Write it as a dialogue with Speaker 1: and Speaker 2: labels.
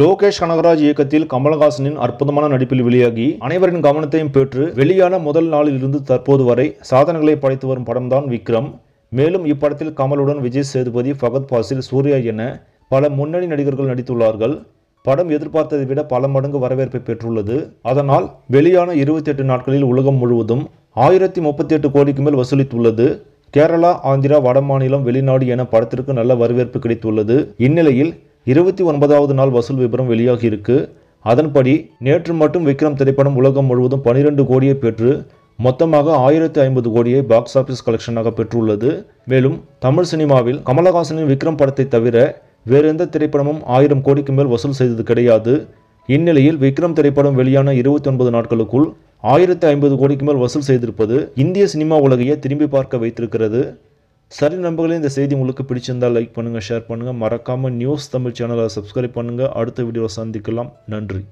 Speaker 1: லோகேஷ் கனகராஜ் இயக்கத்தில் கமலஹாசனின் அற்புதமான நடிப்பில் வெளியாகி அனைவரின் கவனத்தையும் பெற்று வெளியான முதல் நாளில் இருந்து தற்போது வரை சாதனைகளை படைத்து வரும் படம்தான் விக்ரம் மேலும் இப்படத்தில் கமலுடன் விஜய் சேதுபதி ஃபகத் பாசில் சூர்யா என பல முன்னணி நடிகர்கள் நடித்துள்ளார்கள் படம் எதிர்பார்த்ததை விட பல மடங்கு வரவேற்பை பெற்றுள்ளது அதனால் வெளியான இருபத்தி எட்டு நாட்களில் உலகம் முழுவதும் ஆயிரத்தி முப்பத்தி எட்டு கோடிக்கு மேல் வசூலித்துள்ளது கேரளா ஆந்திரா வடமாநிலம் வெளிநாடு என படத்திற்கு நல்ல வரவேற்பு கிடைத்துள்ளது இந்நிலையில் இருபத்தி ஒன்பதாவது நாள் வசூல் விபரம் வெளியாகியிருக்கு அதன்படி நேற்று மட்டும் விக்ரம் திரைப்படம் உலகம் முழுவதும் பனிரெண்டு கோடியை பெற்று மொத்தமாக ஆயிரத்தி ஐம்பது கோடியை பாக்ஸ் ஆஃபீஸ் கலெக்ஷனாக பெற்றுள்ளது மேலும் தமிழ் சினிமாவில் கமலஹாசனின் விக்ரம் படத்தை தவிர வேறு எந்த திரைப்படமும் ஆயிரம் கோடிக்கு மேல் வசூல் செய்தது கிடையாது இந்நிலையில் விக்ரம் திரைப்படம் வெளியான இருபத்தி ஒன்பது நாட்களுக்குள் ஆயிரத்தி ஐம்பது கோடிக்கு மேல் வசூல் செய்திருப்பது இந்திய சினிமா உலகையே திரும்பி பார்க்க வைத்திருக்கிறது சரி நண்பர்களே இந்த செய்தி உங்களுக்கு பிடிச்சிருந்தால் லைக் பண்ணுங்கள் ஷேர் பண்ணுங்கள் மறக்காமல் நியூஸ் தமிழ் சேனலை சப்ஸ்கிரைப் பண்ணுங்கள் அடுத்த வீடியோவை சந்திக்கலாம் நன்றி